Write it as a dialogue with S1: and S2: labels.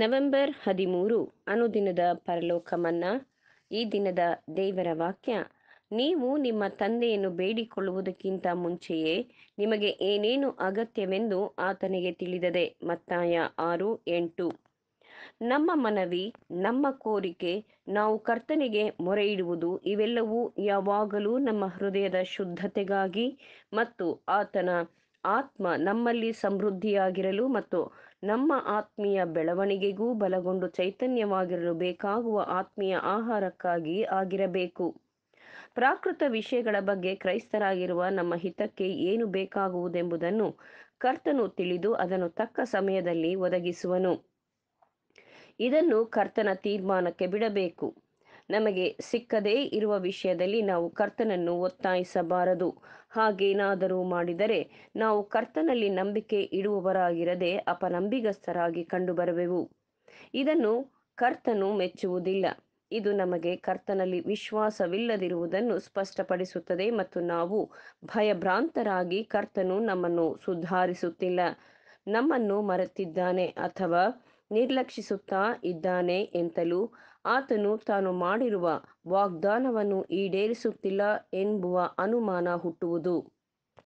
S1: November ಹದಿಮೂರು ಅನುದಿನದ ಪರಲೋಕ ಮನ್ನಾ ಈ ದಿನದ ದೇವರ ವಾಕ್ಯ ನೀವು ನಿಮ್ಮ ತಂದೆಯನ್ನು ಬೇಡಿಕೊಳ್ಳುವುದಕ್ಕಿಂತ ಮುಂಚೆಯೇ ನಿಮಗೆ ಏನೇನು ಅಗತ್ಯವೆಂದು ಆತನಿಗೆ ತಿಳಿದದೆ ಮತ್ತಾಯ ಆರು ಎಂಟು ನಮ್ಮ ಮನವಿ ನಮ್ಮ ಕೋರಿಕೆ ನಾವು ಕರ್ತನಿಗೆ ಮೊರೆ ಇಡುವುದು ಇವೆಲ್ಲವೂ ಯಾವಾಗಲೂ ನಮ್ಮ ಹೃದಯದ ಶುದ್ಧತೆಗಾಗಿ ಮತ್ತು ಆತನ ಆತ್ಮ ನಮ್ಮಲ್ಲಿ ಸಮೃದ್ಧಿಯಾಗಿರಲು ಮತ್ತು ನಮ್ಮ ಆತ್ಮೀಯ ಬೆಳವಣಿಗೆಗೂ ಬಲಗೊಂಡು ಚೈತನ್ಯವಾಗಿರಲು ಬೇಕಾಗುವ ಆತ್ಮೀಯ ಆಹಾರಕ್ಕಾಗಿ ಆಗಿರಬೇಕು ಪ್ರಾಕೃತ ವಿಷಯಗಳ ಬಗ್ಗೆ ಕ್ರೈಸ್ತರಾಗಿರುವ ನಮ್ಮ ಹಿತಕ್ಕೆ ಏನು ಬೇಕಾಗುವುದೆಂಬುದನ್ನು ಕರ್ತನು ತಿಳಿದು ಅದನ್ನು ತಕ್ಕ ಸಮಯದಲ್ಲಿ ಒದಗಿಸುವನು ಇದನ್ನು ಕರ್ತನ ತೀರ್ಮಾನಕ್ಕೆ ಬಿಡಬೇಕು ನಮಗೆ ಸಿಕ್ಕದೇ ಇರುವ ವಿಷಯದಲ್ಲಿ ನಾವು ಕರ್ತನನ್ನು ಒತ್ತಾಯಿಸಬಾರದು ಹಾಗೇನಾದರೂ ಮಾಡಿದರೆ ನಾವು ಕರ್ತನಲ್ಲಿ ನಂಬಿಕೆ ಇಡುವವರಾಗಿರದೆ ಅಪನಂಬಿಗಸ್ಥರಾಗಿ ಕಂಡುಬರುವೆವು ಇದನ್ನು ಕರ್ತನು ಮೆಚ್ಚುವುದಿಲ್ಲ ಇದು ನಮಗೆ ಕರ್ತನಲ್ಲಿ ವಿಶ್ವಾಸವಿಲ್ಲದಿರುವುದನ್ನು ಸ್ಪಷ್ಟಪಡಿಸುತ್ತದೆ ಮತ್ತು ನಾವು ಭಯಭ್ರಾಂತರಾಗಿ ಕರ್ತನು ನಮ್ಮನ್ನು ಸುಧಾರಿಸುತ್ತಿಲ್ಲ ನಮ್ಮನ್ನು ಮರೆತಿದ್ದಾನೆ ಅಥವಾ ನಿರ್ಲಕ್ಷಿಸುತ್ತಾ ಇದ್ದಾನೆ ಎಂತಲೂ ಆತನು ತಾನು ಮಾಡಿರುವ ವಾಗ್ದಾನವನ್ನು ಈಡೇರಿಸುತ್ತಿಲ್ಲ ಎಂಬುವ ಅನುಮಾನ ಹುಟ್ಟುವುದು